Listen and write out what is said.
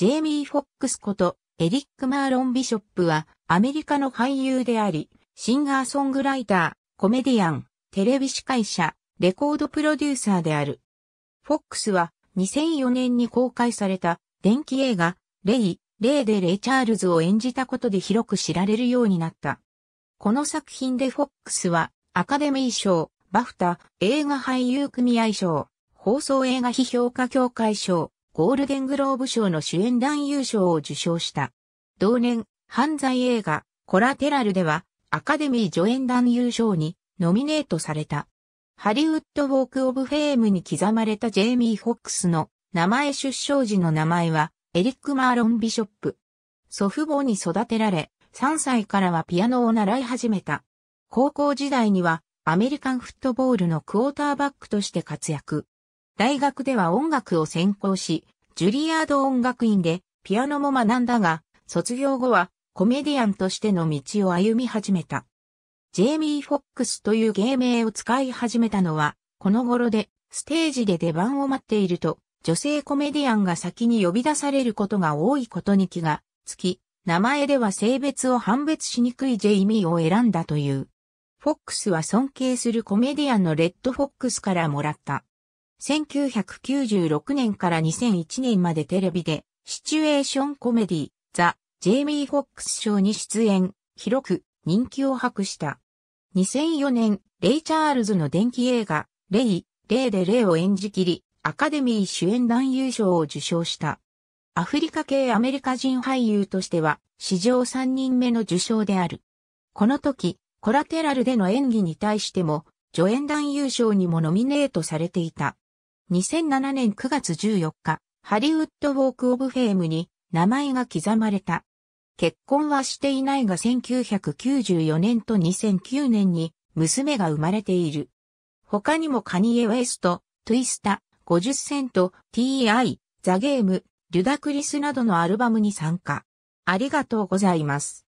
ジェイミー・フォックスこと、エリック・マーロン・ビショップは、アメリカの俳優であり、シンガーソングライター、コメディアン、テレビ司会者、レコードプロデューサーである。フォックスは、2004年に公開された、電気映画、レイ、レイでレイ・チャールズを演じたことで広く知られるようになった。この作品でフォックスは、アカデミー賞、バフタ、映画俳優組合賞、放送映画批評家協会賞、ゴールデングローブ賞の主演男優賞を受賞した。同年、犯罪映画、コラテラルでは、アカデミー助演男優賞にノミネートされた。ハリウッド・ウォーク・オブ・フェームに刻まれたジェイミー・フォックスの名前出生時の名前はエリック・マーロン・ビショップ。祖父母に育てられ、3歳からはピアノを習い始めた。高校時代にはアメリカンフットボールのクォーターバックとして活躍。大学では音楽を専攻し、ジュリアード音楽院でピアノも学んだが、卒業後はコメディアンとしての道を歩み始めた。ジェイミー・フォックスという芸名を使い始めたのは、この頃でステージで出番を待っていると、女性コメディアンが先に呼び出されることが多いことに気がつき、名前では性別を判別しにくいジェイミーを選んだという。フォックスは尊敬するコメディアンのレッドフォックスからもらった。1996年から2001年までテレビで、シチュエーションコメディ、ザ・ジェイミー・フォックス賞に出演、広く人気を博した。2004年、レイ・チャールズの電気映画、レイ、レイでレイを演じきり、アカデミー主演男優賞を受賞した。アフリカ系アメリカ人俳優としては、史上3人目の受賞である。この時、コラテラルでの演技に対しても、助演男優賞にもノミネートされていた。2007年9月14日、ハリウッドウォークオブフェームに名前が刻まれた。結婚はしていないが1994年と2009年に娘が生まれている。他にもカニエ・ウェスト、トゥイスタ、50セント、T.I., ザ・ゲーム、デュダクリスなどのアルバムに参加。ありがとうございます。